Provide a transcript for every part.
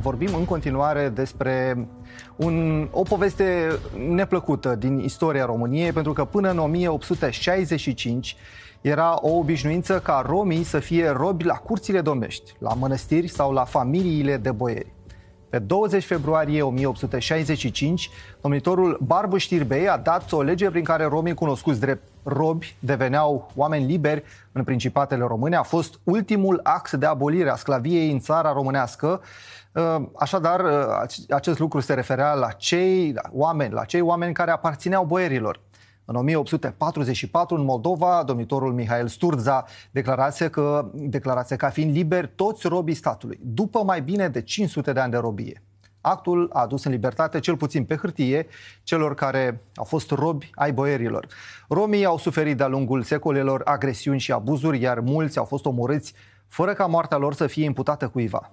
Vorbim în continuare despre un, o poveste neplăcută din istoria României, pentru că până în 1865 era o obișnuință ca romii să fie robi la curțile domnești, la mănăstiri sau la familiile de boieri. Pe 20 februarie 1865, domnitorul Barbu Știrbei a dat o lege prin care romii cunoscuți drept robi deveneau oameni liberi în principatele române. A fost ultimul act de abolire a sclaviei în țara românească, Ă, așadar, ă, acest lucru se referea la cei oameni, la cei oameni care aparțineau boierilor. În 1844, în Moldova, domnitorul Mihail Sturza declarase, că, declarase ca fiind liberi toți robii statului, după mai bine de 500 de ani de robie. Actul a adus în libertate, cel puțin pe hârtie, celor care au fost robi ai boierilor. Romii au suferit de-a lungul secolelor agresiuni și abuzuri, iar mulți au fost omorâți fără ca moartea lor să fie imputată cuiva.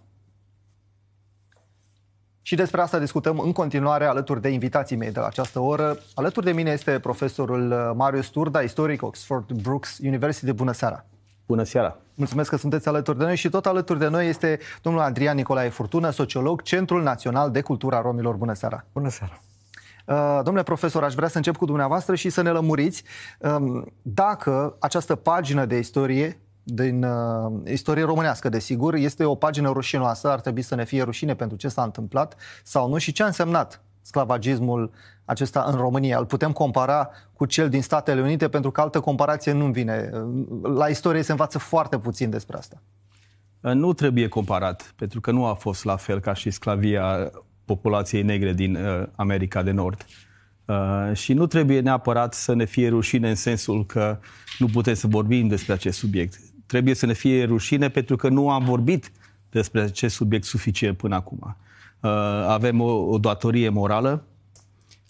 Și despre asta discutăm în continuare alături de invitații mei de la această oră. Alături de mine este profesorul uh, Marius Turda, istoric Oxford Brooks University. Bună seara! Bună seara! Mulțumesc că sunteți alături de noi și tot alături de noi este domnul Adrian Nicolae Furtună, sociolog, Centrul Național de Cultura Romilor. Bună seara! Bună seara! Uh, domnule profesor, aș vrea să încep cu dumneavoastră și să ne lămuriți um, dacă această pagină de istorie din uh, istorie românească, desigur, este o pagină rușinoasă, ar trebui să ne fie rușine pentru ce s-a întâmplat sau nu și ce a însemnat sclavagismul acesta în România. Îl putem compara cu cel din Statele Unite pentru că altă comparație nu vine. Uh, la istorie se învață foarte puțin despre asta. Uh, nu trebuie comparat, pentru că nu a fost la fel ca și sclavia populației negre din uh, America de Nord. Uh, și nu trebuie neapărat să ne fie rușine în sensul că nu putem să vorbim despre acest subiect trebuie să ne fie rușine pentru că nu am vorbit despre acest subiect suficient până acum. Uh, avem o, o datorie morală,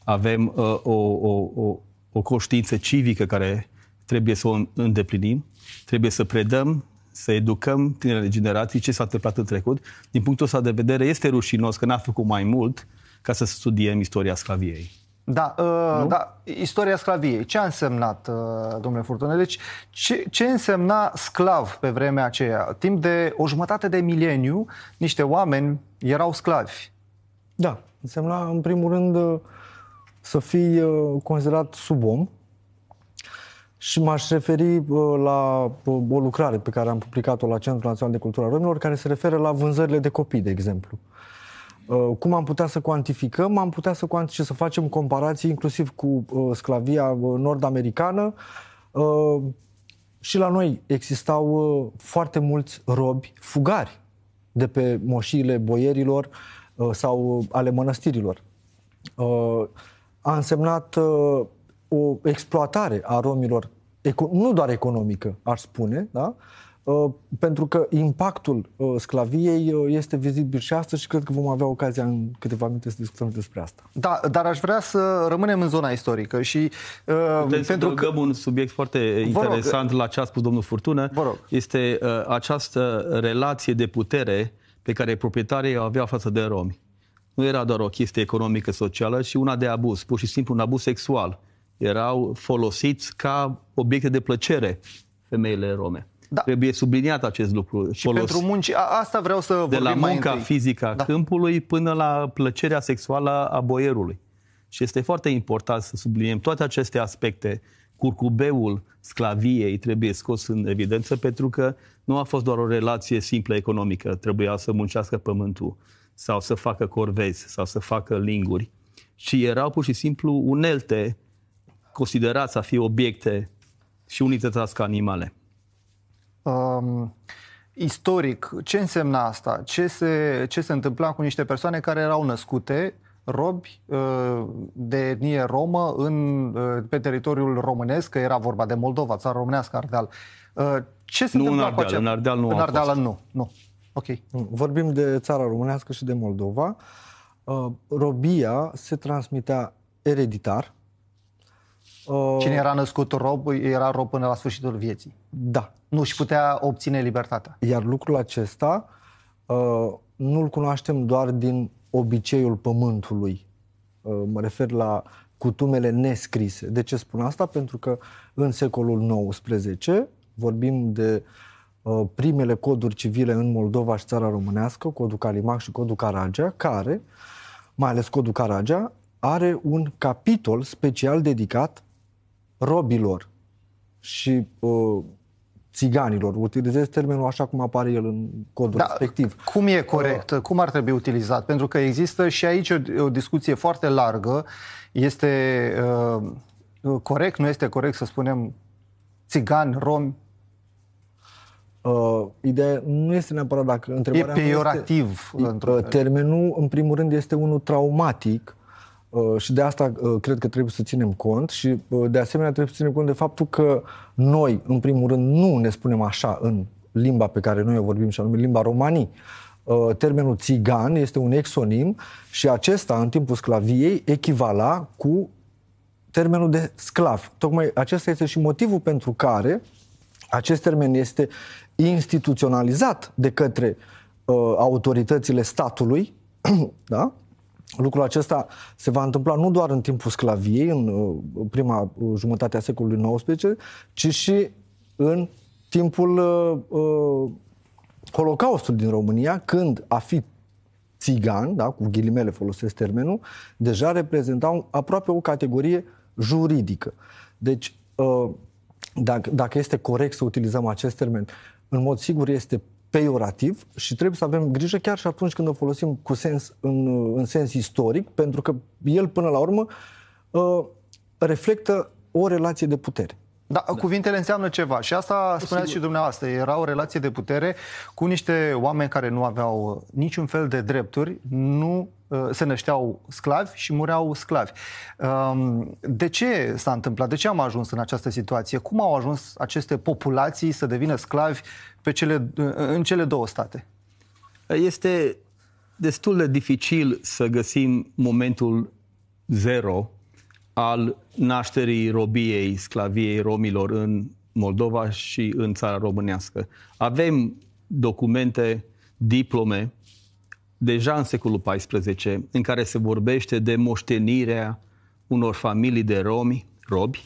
avem uh, o, o, o, o conștiință civică care trebuie să o îndeplinim, trebuie să predăm, să educăm tinerele generații ce s-a întâmplat în trecut. Din punctul ăsta de vedere, este rușinos că n-a făcut mai mult ca să studiem istoria sclaviei. Da, uh, da, istoria sclaviei. Ce a însemnat, uh, domnule Furtună? Deci, ce, ce însemna sclav pe vremea aceea? Timp de o jumătate de mileniu, niște oameni erau sclavi. Da, însemna, în primul rând, uh, să fii uh, considerat sub-om și m-aș referi uh, la o lucrare pe care am publicat-o la Centrul Național de Cultura Romilor, care se referă la vânzările de copii, de exemplu. Uh, cum am putea să cuantificăm? Am putea să, cuantific, să facem comparații inclusiv cu uh, sclavia uh, nord-americană. Și la noi existau foarte mulți robi fugari de pe moșiile boierilor sau ale mănăstirilor. A însemnat o exploatare a romilor, nu doar economică, aș spune, da? Uh, pentru că impactul uh, sclaviei uh, este vizibil și astăzi și cred că vom avea ocazia în câteva minute să discutăm despre asta. Da, dar aș vrea să rămânem în zona istorică și Puteți pentru să că un subiect foarte vă interesant rog. la ce a spus domnul Furtună. Vă rog. Este această relație de putere pe care proprietarii o aveau față de romi. Nu era doar o chestie economică, socială, ci una de abuz, pur și simplu un abuz sexual. Erau folosiți ca obiecte de plăcere femeile rome. Da. Trebuie subliniat acest lucru. Și folos. pentru munci, asta vreau să vorbim De la munca mai fizică a da. câmpului până la plăcerea sexuală a boierului. Și este foarte important să subliniem toate aceste aspecte. Curcubeul sclaviei trebuie scos în evidență pentru că nu a fost doar o relație simplă economică. Trebuia să muncească pământul sau să facă corvezi sau să facă linguri, și erau pur și simplu unelte considerați a fi obiecte și unități ca animale um, istoric, ce însemna asta? Ce se, ce se întâmpla cu niște persoane care erau născute robi ă, de etnie romă în, ă, pe teritoriul românesc, că era vorba de Moldova, țara românească, Ardeal. Ă, ce se nu întâmpla în Ardeal, cu în Ardeal nu În Ardeal fost. nu, nu. Ok. Vorbim de țara românească și de Moldova. Robia se transmitea ereditar, Uh, Cine era născut rob, era rob până la sfârșitul vieții. Da. Nu și putea obține libertatea. Iar lucrul acesta uh, nu-l cunoaștem doar din obiceiul pământului. Uh, mă refer la cutumele nescrise. De ce spun asta? Pentru că în secolul XIX vorbim de uh, primele coduri civile în Moldova și țara românească, codul Calimac și codul Caragea, care, mai ales codul Caragea, are un capitol special dedicat robilor și uh, țiganilor. Utilizez termenul așa cum apare el în codul da, respectiv. Cum e corect? Uh, cum ar trebui utilizat? Pentru că există și aici o, o discuție foarte largă. Este uh, corect, nu este corect să spunem țigani, romi, Uh, ideea nu este neapărat dacă întrebarea e peiorativ. Este, uh, termenul, în primul rând, este unul traumatic Uh, și de asta uh, cred că trebuie să ținem cont și uh, de asemenea trebuie să ținem cont de faptul că noi, în primul rând, nu ne spunem așa în limba pe care noi o vorbim și anume limba romanii. Termenul țigan este un exonim și acesta, în timpul sclaviei, echivala cu termenul de sclav. Tocmai acesta este și motivul pentru care acest termen este instituționalizat de către uh, autoritățile statului, da? Lucrul acesta se va întâmpla nu doar în timpul sclaviei, în uh, prima uh, jumătate a secolului XIX, ci și în timpul uh, uh, Holocaustului din România, când a fi țigan, da, cu ghilimele folosesc termenul, deja reprezentau aproape o categorie juridică. Deci, uh, dacă, dacă este corect să utilizăm acest termen, în mod sigur este peiorativ și trebuie să avem grijă chiar și atunci când o folosim cu sens, în, în sens istoric, pentru că el, până la urmă, uh, reflectă o relație de putere. Da, da, cuvintele înseamnă ceva și asta spuneați Sigur. și dumneavoastră. Era o relație de putere cu niște oameni care nu aveau uh, niciun fel de drepturi, nu Uh, se nășteau sclavi și mureau sclavi. Um, de ce s-a întâmplat? De ce am ajuns în această situație? Cum au ajuns aceste populații să devină sclavi pe cele, uh, în cele două state? Este destul de dificil să găsim momentul zero al nașterii robiei, sclaviei romilor în Moldova și în țara românească. Avem documente, diplome deja în secolul XIV, în care se vorbește de moștenirea unor familii de romi, robi,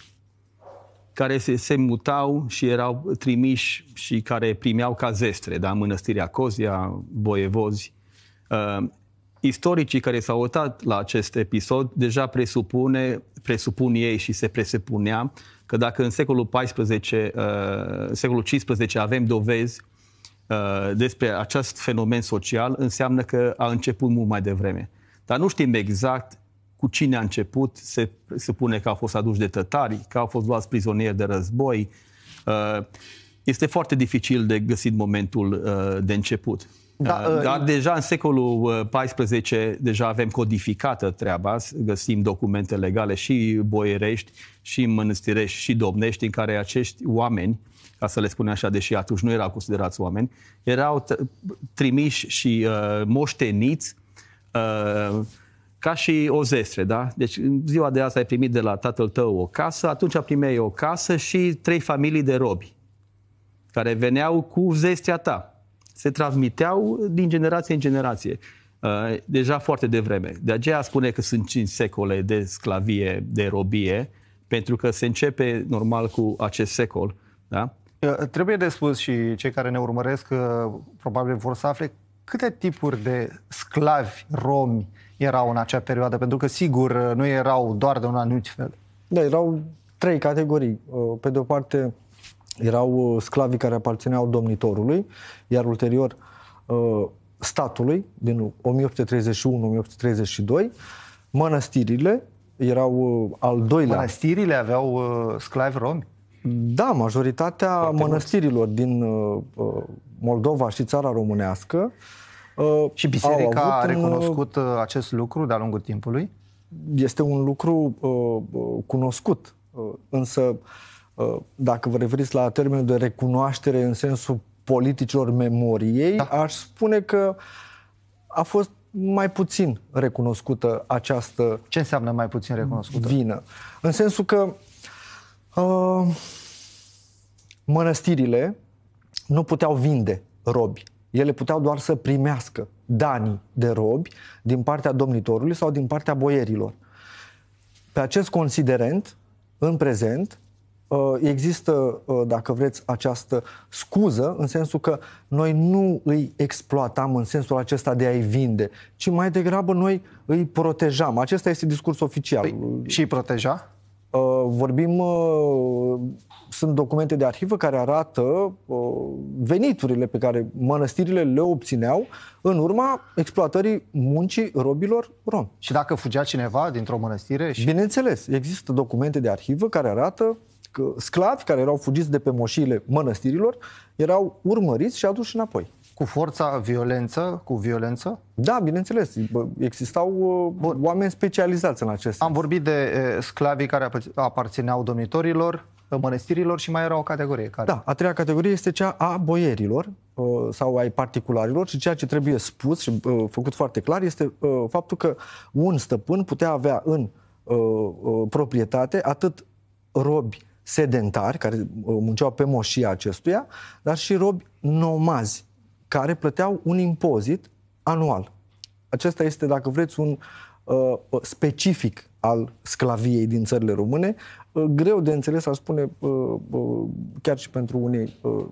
care se, se mutau și erau trimiși și care primeau ca zestre, da? Mănăstirea Cozia, Boievozi. Uh, istoricii care s-au uitat la acest episod deja presupune, presupun ei și se presupunea că dacă în secolul 14, uh, secolul XV avem dovezi Uh, despre acest fenomen social înseamnă că a început mult mai devreme. Dar nu știm exact cu cine a început, se, se pune că au fost aduși de tătari, că au fost luați prizonieri de război. Uh, este foarte dificil de găsit momentul uh, de început. Da, da, uh, Dar deja în secolul XIV uh, deja avem codificată treaba, găsim documente legale și boierești, și mănăstirești, și domnești, în care acești oameni, ca să le spunem așa, deși atunci nu erau considerați oameni, erau trimiși și uh, moșteniți uh, ca și o zestre, da? Deci în ziua de azi ai primit de la tatăl tău o casă, atunci primeai o casă și trei familii de robi care veneau cu zestrea ta se transmiteau din generație în generație. Uh, deja foarte devreme. De aceea spune că sunt cinci secole de sclavie, de robie, pentru că se începe normal cu acest secol. Da? Uh, trebuie de spus și cei care ne urmăresc probabil vor să afle câte tipuri de sclavi romi erau în acea perioadă, pentru că sigur uh, nu erau doar de un anumit fel. Da, erau trei categorii. Pe de o parte, erau uh, sclavii care aparțineau domnitorului, iar ulterior uh, statului din 1831-1832, mănăstirile erau uh, al doilea. Mănăstirile aveau sclavi romi? Da, majoritatea Foarte mănăstirilor mulți. din Moldova și țara românească și biserica au avut a recunoscut în... acest lucru de-a lungul timpului? Este un lucru uh, cunoscut, uh, însă uh, Uh, dacă vă referiți la termenul de recunoaștere în sensul politicilor memoriei, da. aș spune că a fost mai puțin recunoscută această. Ce înseamnă mai puțin recunoscută? Vină. În sensul că uh, mănăstirile nu puteau vinde robi. Ele puteau doar să primească dani de robi din partea domnitorului sau din partea boierilor. Pe acest considerent, în prezent, Uh, există, uh, dacă vreți, această scuză, în sensul că noi nu îi exploatam în sensul acesta de a-i vinde, ci mai degrabă noi îi protejam. Acesta este discursul oficial. Păi, și îi proteja? Uh, vorbim, sunt documente de arhivă care arată veniturile pe care mănăstirile le obțineau în urma exploatării muncii robilor rom. Și dacă fugea cineva dintr-o mănăstire? Și... Bineînțeles, există documente de arhivă care arată sclavi care erau fugiți de pe moșiile mănăstirilor, erau urmăriți și aduși înapoi. Cu forța, violență, cu violență? Da, bineînțeles. Existau uh, Bun. oameni specializați în acest Am vorbit de uh, sclavii care aparțineau domnitorilor, uh, mănăstirilor și mai era o categorie. Care... Da, a treia categorie este cea a boierilor sau ai particularilor și ceea ce trebuie spus și făcut foarte clar este faptul că un stăpân putea avea în proprietate atât robi sedentari, care uh, munceau pe moșia acestuia, dar și robi nomazi, care plăteau un impozit anual. Acesta este, dacă vreți, un uh, specific al sclaviei din țările române, uh, greu de înțeles, aș spune, uh, uh, chiar și pentru unei uh,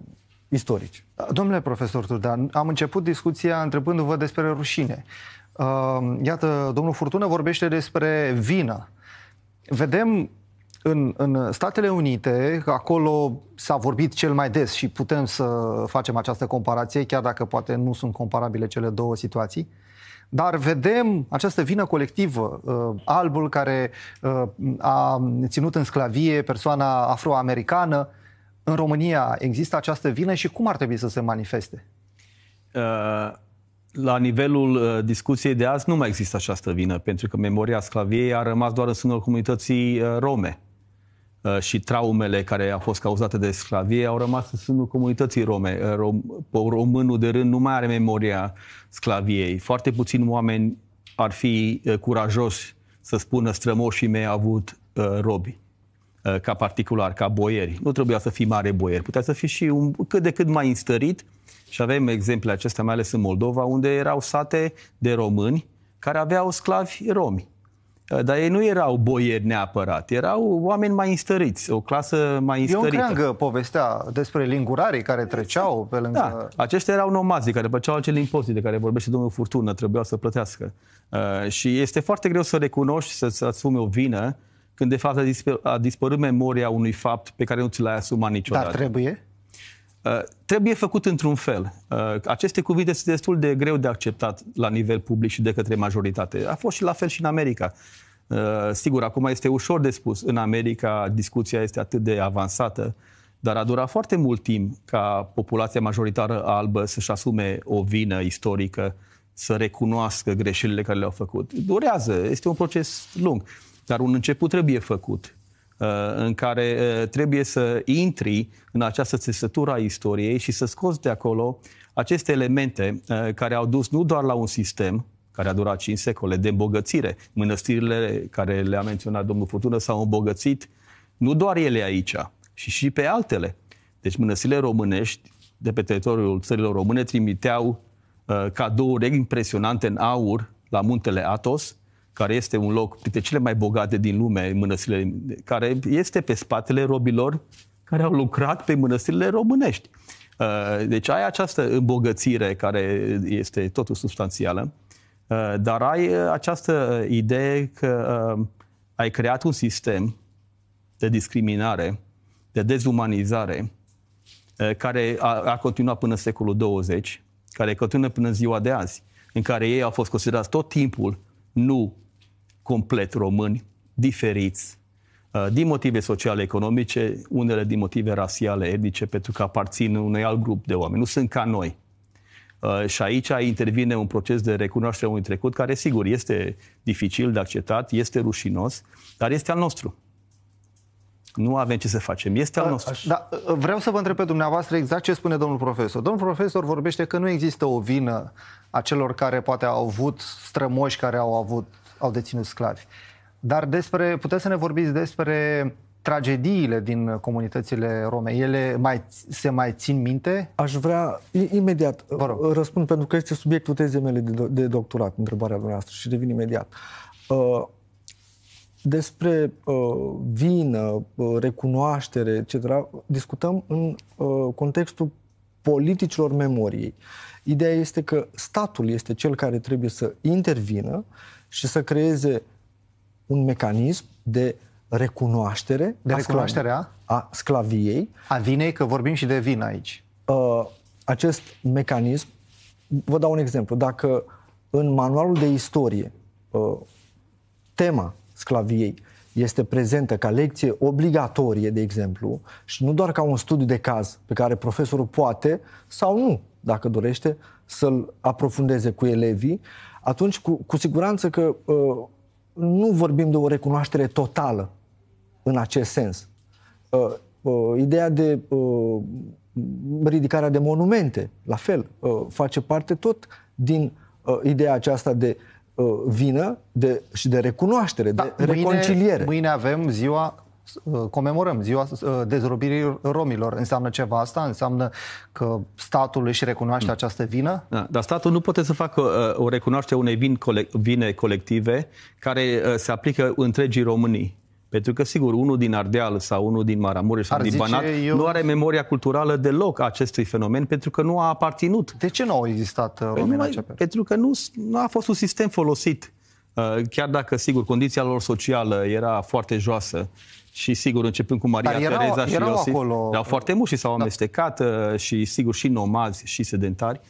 istorici. Da, domnule profesor Tudan, am început discuția întrebându-vă despre rușine. Uh, iată, domnul Furtună vorbește despre vină. Vedem în, în Statele Unite, acolo s-a vorbit cel mai des și putem să facem această comparație, chiar dacă poate nu sunt comparabile cele două situații, dar vedem această vină colectivă, uh, albul care uh, a ținut în sclavie persoana afroamericană. În România există această vină și cum ar trebui să se manifeste? Uh la nivelul uh, discuției de azi nu mai există această vină, pentru că memoria sclaviei a rămas doar în sânul comunității rome. Uh, și traumele care au fost cauzate de sclavie au rămas în sânul comunității rome. Uh, rom, românul de rând nu mai are memoria sclaviei. Foarte puțini oameni ar fi uh, curajoși să spună strămoșii mei au avut robi ca particular, ca boieri. Nu trebuia să fii mare boier, putea să fii și un, cât de cât mai înstărit și avem exemple acestea, mai ales în Moldova, unde erau sate de români care aveau sclavi romi. Ă, dar ei nu erau boieri neapărat, erau oameni mai înstăriți, o clasă mai înstărită. Eu creangă povestea despre lingurarii care treceau pe lângă... Da, aceștia erau nomazii care plăceau acele impozite de care vorbește domnul Furtună, trebuia să plătească. Ă, și este foarte greu să recunoști, să-ți asume o vină, când de fapt a, a dispărut memoria unui fapt pe care nu ți l-ai asumat niciodată. Dar trebuie? Uh, trebuie făcut într-un fel. Uh, aceste cuvinte sunt destul de greu de acceptat la nivel public și de către majoritate. A fost și la fel și în America. Uh, sigur, acum este ușor de spus. În America discuția este atât de avansată, dar a durat foarte mult timp ca populația majoritară albă să-și asume o vină istorică, să recunoască greșelile care le-au făcut. Durează, este un proces lung, dar un început trebuie făcut. Uh, în care uh, trebuie să intri în această țesătură a istoriei și să scoți de acolo aceste elemente uh, care au dus nu doar la un sistem care a durat 5 secole de îmbogățire. Mănăstirile care le-a menționat domnul Furtună s-au îmbogățit nu doar ele aici, și și pe altele. Deci mănăstirile românești de pe teritoriul țărilor române trimiteau uh, cadouri impresionante în aur la muntele Atos, care este un loc printre cele mai bogate din lume, mănăstirile, care este pe spatele robilor care au lucrat pe mănăstirile românești. Uh, deci ai această îmbogățire care este totul substanțială, uh, dar ai uh, această idee că ai creat un sistem de discriminare, de dezumanizare, care a, a continuat până secolul 20, care continuă până ziua de azi, în care ei au fost considerați tot timpul nu complet români, diferiți, uh, din motive sociale, economice, unele din motive rasiale, etnice, pentru că aparțin unui alt grup de oameni. Nu sunt ca noi. Uh, și aici intervine un proces de recunoaștere a unui trecut care, sigur, este dificil de acceptat, este rușinos, dar este al nostru. Nu avem ce să facem. Este al da, nostru. Da, vreau să vă întreb pe dumneavoastră exact ce spune domnul profesor. Domnul profesor vorbește că nu există o vină a celor care poate au avut strămoși care au avut au deținut sclavi. Dar despre, puteți să ne vorbiți despre tragediile din comunitățile rome, ele mai, se mai țin minte? Aș vrea, imediat, Vă rog. răspund pentru că este subiectul tezei mele de, de doctorat, întrebarea dumneavoastră, și revin imediat. Uh, despre uh, vină, uh, recunoaștere, etc., discutăm în uh, contextul politicilor memoriei. Ideea este că statul este cel care trebuie să intervină și să creeze un mecanism de recunoaștere, de a recunoașterea a sclaviei. A vinei, că vorbim și de vină aici. Uh, acest mecanism, vă dau un exemplu, dacă în manualul de istorie uh, tema sclaviei este prezentă ca lecție obligatorie, de exemplu, și nu doar ca un studiu de caz pe care profesorul poate sau nu dacă dorește, să-l aprofundeze cu elevii, atunci cu, cu siguranță că uh, nu vorbim de o recunoaștere totală în acest sens. Uh, uh, ideea de uh, ridicarea de monumente, la fel, uh, face parte tot din uh, ideea aceasta de uh, vină de, și de recunoaștere, da, de mâine, reconciliere. Mâine avem ziua Uh, comemorăm ziua uh, dezrobirii romilor. Înseamnă ceva asta? Înseamnă că statul își recunoaște mm. această vină? Da, dar statul nu poate să facă uh, o recunoaștere unei vin cole- vine colective care se aplică întregii românii. Pentru că, sigur, unul din Ardeal sau unul din Maramureș sau Ar din Banat eu... nu are memoria culturală deloc a acestui fenomen pentru că nu a aparținut. De ce nu au existat păi România pe Pentru că nu, nu a fost un sistem folosit. Chiar dacă, sigur, condiția lor socială era foarte joasă, și sigur, începând cu Maria erau, Tereza și erau Iosif, acolo... erau foarte mulți și s-au da. amestecat uh, și sigur și nomazi și sedentari.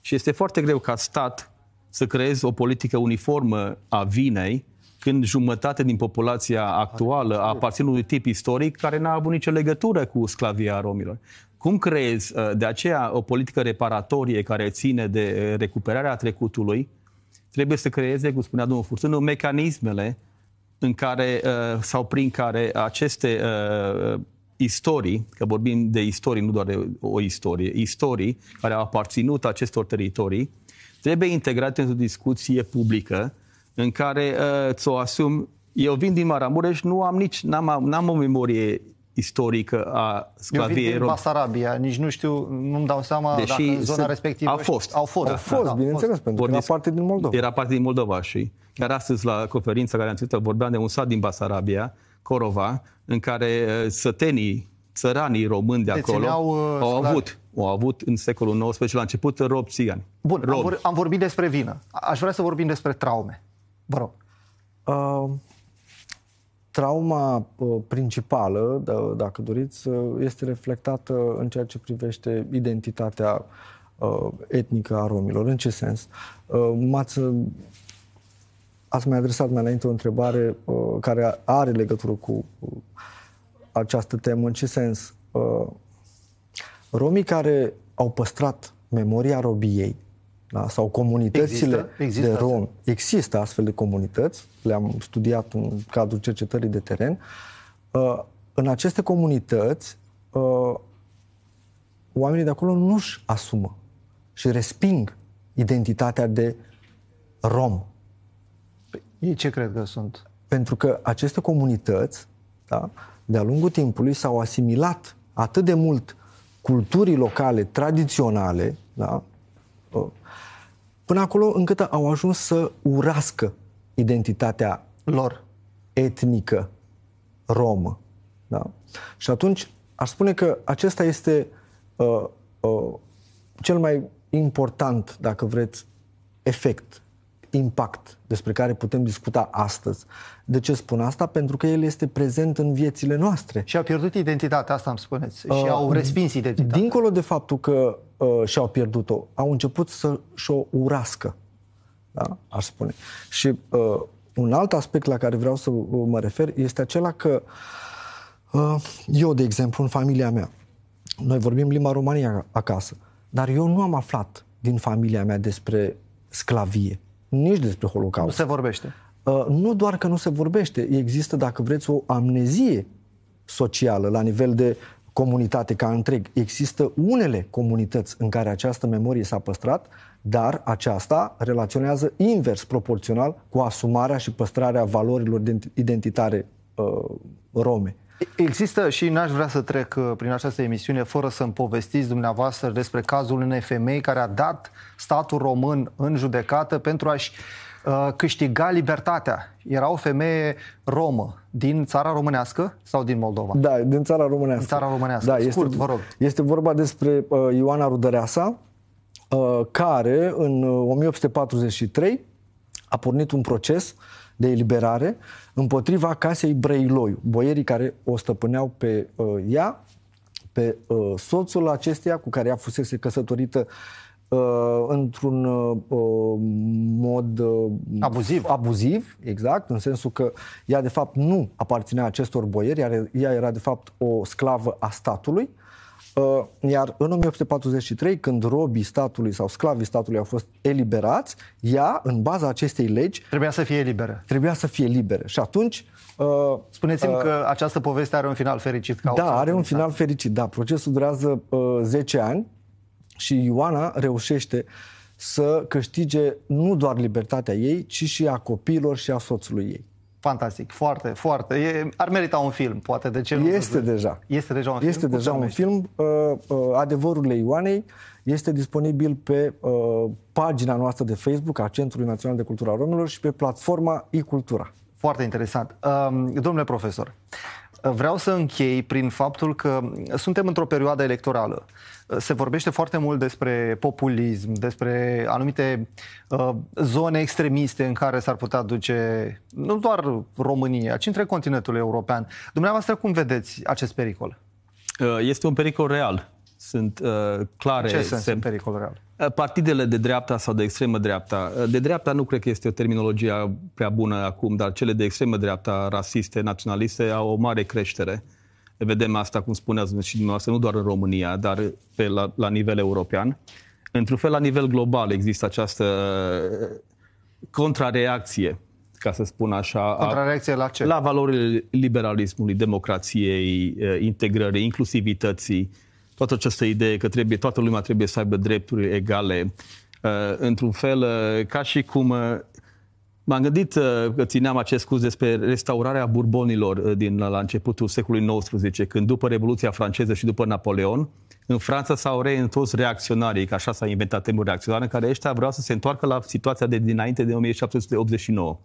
Și este foarte greu ca stat să creezi o politică uniformă a vinei când jumătate din populația actuală a aparține unui tip istoric care n-a avut nicio legătură cu sclavia romilor. Cum creezi uh, de aceea o politică reparatorie care ține de uh, recuperarea trecutului? Trebuie să creeze, cum spunea domnul Furtunu, mecanismele în care uh, sau prin care aceste uh, istorii, că vorbim de istorii, nu doar de o istorie, istorii care au aparținut acestor teritorii, trebuie integrate într-o discuție publică în care uh, ți-o asum. Eu vin din Maramureș, nu am nici, n-am, n-am o memorie istorică a sclaviei Eu vin din Basarabia, nici nu știu, nu-mi dau seama Deși dacă zona zona respectivă... Au fost. Au fost, au fost, da, fost da, bineînțeles, pentru că era parte din Moldova. Era parte din Moldova și iar astăzi, la conferința care am ținut, vorbeam de un sat din Basarabia, Corova, în care uh, sătenii, țăranii români de acolo Dețineau, uh, au avut au avut în secolul XIX, la început, rob țigani. Bun, rob. Am, vor, am vorbit despre vină. Aș vrea să vorbim despre traume. Vă rog. Uh, trauma uh, principală, d- da, dacă doriți, uh, este reflectată în ceea ce privește identitatea uh, etnică a romilor. În ce sens? Uh, m-ați ați mai adresat mai înainte o întrebare uh, care are legătură cu uh, această temă. În ce sens? Uh, romii care au păstrat memoria robiei da? sau comunitățile există? Există de romi. Astfel. Există astfel de comunități, le-am studiat în cadrul cercetării de teren. Uh, în aceste comunități, uh, oamenii de acolo nu-și asumă și resping identitatea de rom Uh, ei ce cred că sunt? Pentru că aceste comunități, da, de-a lungul timpului, s-au asimilat atât de mult culturii locale, tradiționale, da, ă, până acolo încât au ajuns să urască identitatea lor etnică romă. Da? Și atunci aș spune că acesta este uh, uh, cel mai important, dacă vreți, efect impact despre care putem discuta astăzi. De ce spun asta? Pentru că el este prezent în viețile noastre. Și au pierdut identitatea, asta îmi spuneți. Uh, și au respins identitatea. Dincolo de faptul că uh, și-au pierdut-o, au început să și-o urască. Da? Aș spune. Și uh, un alt aspect la care vreau să mă refer este acela că uh, eu, de exemplu, în familia mea, noi vorbim limba România acasă, dar eu nu am aflat din familia mea despre sclavie nici despre Holocaust. Nu se vorbește. Uh, nu doar că nu se vorbește, există, dacă vreți, o amnezie socială la nivel de comunitate ca întreg. Există unele comunități în care această memorie s-a păstrat, dar aceasta relaționează invers proporțional cu asumarea și păstrarea valorilor identitare uh, rome. Există și n-aș vrea să trec uh, prin această emisiune fără să-mi povestiți dumneavoastră despre cazul unei femei care a dat statul român în judecată pentru a-și uh, câștiga libertatea. Era o femeie romă din țara românească sau din Moldova? Da, din țara românească. Din țara românească. Da, Scurt, este, vă rog. Este vorba despre uh, Ioana Rudăreasa, uh, care în 1843 uh, a pornit un proces de eliberare împotriva casei Brăiloiu, boierii care o stăpâneau pe uh, ea, pe uh, soțul acesteia cu care ea fusese căsătorită uh, într-un uh, uh mod uh, abuziv. abuziv, exact, în sensul că ea de fapt nu aparținea acestor boieri, ea era de fapt o sclavă a statului, Uh, iar în 1843, când robii statului sau sclavii statului au fost eliberați, ea, în baza acestei legi... Trebuia să fie liberă. Trebuia să fie liberă. Și atunci... Uh, Spuneți-mi uh, că această poveste are un final fericit. Ca da, are un final fericit, da. Procesul durează uh, 10 ani și Ioana reușește să câștige nu doar libertatea ei, ci și a copiilor și a soțului ei fantastic, foarte, foarte. E, ar merita un film, poate, de ce nu? Este deja. Este deja un film? Este deja un film. Uh, uh Adevărurile Ioanei este disponibil pe uh, pagina noastră de Facebook a Centrului Național de Cultura Romilor și pe platforma e-Cultura. Foarte interesant. Uh, domnule profesor, uh, Vreau să închei prin faptul că suntem într-o perioadă electorală. Se vorbește foarte mult despre populism, despre anumite uh, zone extremiste în care s-ar putea duce nu doar România, ci între continentul european. Dumneavoastră, cum vedeți acest pericol? Uh, este un pericol real sunt uh, clare. Ce sens sem- în pericol real? Uh, partidele de dreapta sau de extremă dreapta. Uh, de dreapta nu cred că este o terminologie prea bună acum, dar cele de extremă dreapta, rasiste, naționaliste, au o mare creștere. Vedem asta, cum spuneați și dumneavoastră, nu doar în România, dar pe la, la nivel european. Într-un fel, la nivel global există această uh, contrareacție ca să spun așa. Contrareacție la ce? La valorile liberalismului, democrației, integrării, inclusivității toată această idee că trebuie, toată lumea trebuie să aibă drepturi egale, uh, într-un fel, uh, ca și cum uh, M-am gândit uh, că țineam acest curs despre restaurarea burbonilor uh, din la începutul secolului XIX, când după Revoluția franceză și după Napoleon, în Franța s-au reîntors reacționarii, că așa s-a inventat termenul reacționar, în care ăștia vreau să se întoarcă la situația de dinainte de 1789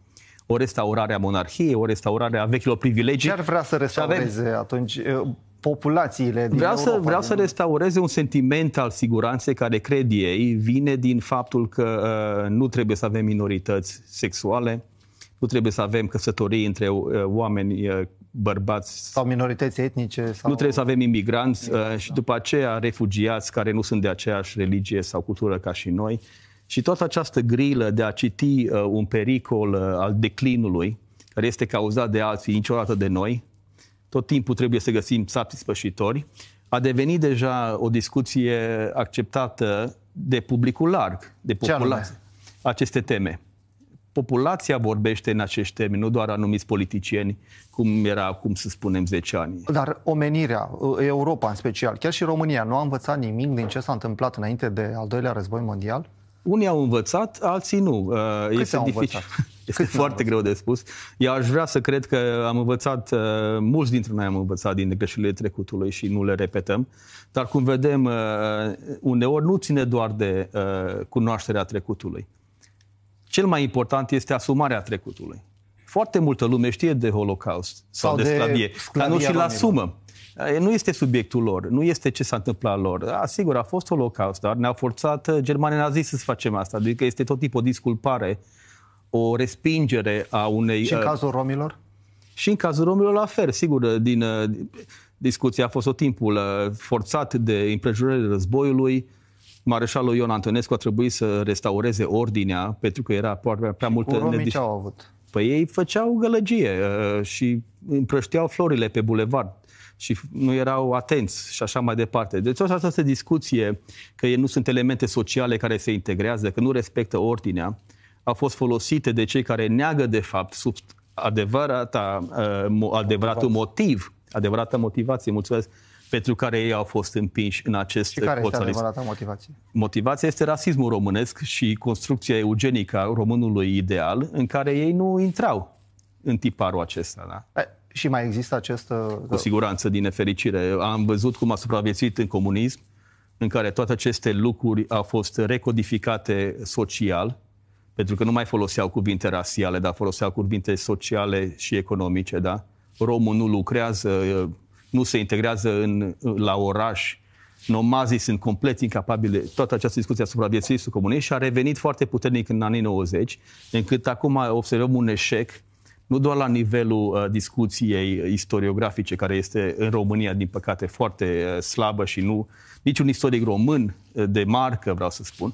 o restaurare a monarhiei, o restaurare a vechilor privilegii. Ce ar vrea să restaureze avem... atunci? Uh, populațiile din vreau Europa, Să, vreau din... să restaureze un sentiment al siguranței care, cred ei, vine din faptul că uh, nu trebuie să avem minorități sexuale, nu trebuie să avem căsătorii între uh, oameni uh, bărbați. Sau minorități etnice. Sau... Nu trebuie să avem imigranți uh, și după aceea refugiați care nu sunt de aceeași religie sau cultură ca și noi. Și toată această grilă de a citi uh, un pericol uh, al declinului, care este cauzat de alții, niciodată de noi, tot timpul trebuie să găsim sapi spășitori, a devenit deja o discuție acceptată de publicul larg, de populație, aceste teme. Populația vorbește în acești termeni, nu doar anumiți politicieni, cum era acum, să spunem, 10 ani. Dar omenirea, Europa în special, chiar și România, nu a învățat nimic din ce s-a întâmplat înainte de al doilea război mondial? Unii au învățat, alții nu. Uh, Câți este au dificil. învățat? Este Cât foarte greu de spus. Eu aș vrea să cred că am învățat, uh, mulți dintre noi am învățat din greșelile trecutului și nu le repetăm, dar cum vedem, uh, uneori nu ține doar de uh, cunoașterea trecutului. Cel mai important este asumarea trecutului. Foarte multă lume știe de Holocaust sau, sau de, de sclavie, dar nu și-l asumă. Nu este subiectul lor, nu este ce s-a întâmplat lor. A, sigur, a fost Holocaust, dar ne-a forțat germanii naziști să facem asta. Adică este tot tipul de disculpare o respingere a unei... Și în uh, cazul romilor? Și în cazul romilor la fel, sigur, uh, din uh, discuția a fost o timpul forțat de împrejurările războiului, Mareșalul Ion Antonescu a trebuit să restaureze ordinea, pentru că era prea, prea multă... Și ce au avut? Păi ei făceau gălăgie și împrășteau florile pe bulevard și nu erau atenți și așa mai departe. Deci toată această discuție că ei nu sunt elemente sociale care se integrează, că nu respectă ordinea, au fost folosite de cei care neagă, de fapt, sub adevărata, uh, adevăratul motiv, adevărata motivație, mulțumesc, pentru care ei au fost împinși în acest și care este adevărata motivație? Motivația este rasismul românesc și construcția eugenică a românului ideal, în care ei nu intrau în tiparul acesta. Da? E, și mai există acest... Uh, Cu siguranță, din nefericire. Am văzut cum a supraviețuit în comunism, în care toate aceste lucruri au fost recodificate social, pentru că nu mai foloseau cuvinte rasiale, dar foloseau cuvinte sociale și economice, da? Romul nu lucrează, nu se integrează în, la oraș, nomazii sunt complet incapabile. Toată această discuție asupra vieții comunei și a revenit foarte puternic în anii 90, încât acum observăm un eșec nu doar la nivelul uh, discuției istoriografice, care este în România, din păcate, foarte uh, slabă și nu... Niciun istoric român uh, de marcă, vreau să spun,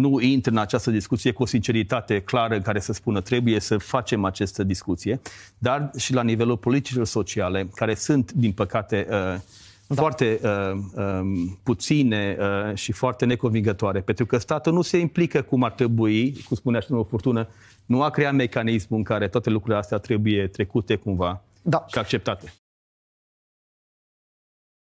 nu intră în această discuție cu o sinceritate clară în care să spună trebuie să facem această discuție, dar și la nivelul politicilor sociale, care sunt, din păcate, uh, da. foarte uh, uh, puține uh, și foarte neconvingătoare, pentru că statul nu se implică cum ar trebui, cum spunea și domnul Furtună, nu a creat mecanismul în care toate lucrurile astea trebuie trecute cumva da. și acceptate.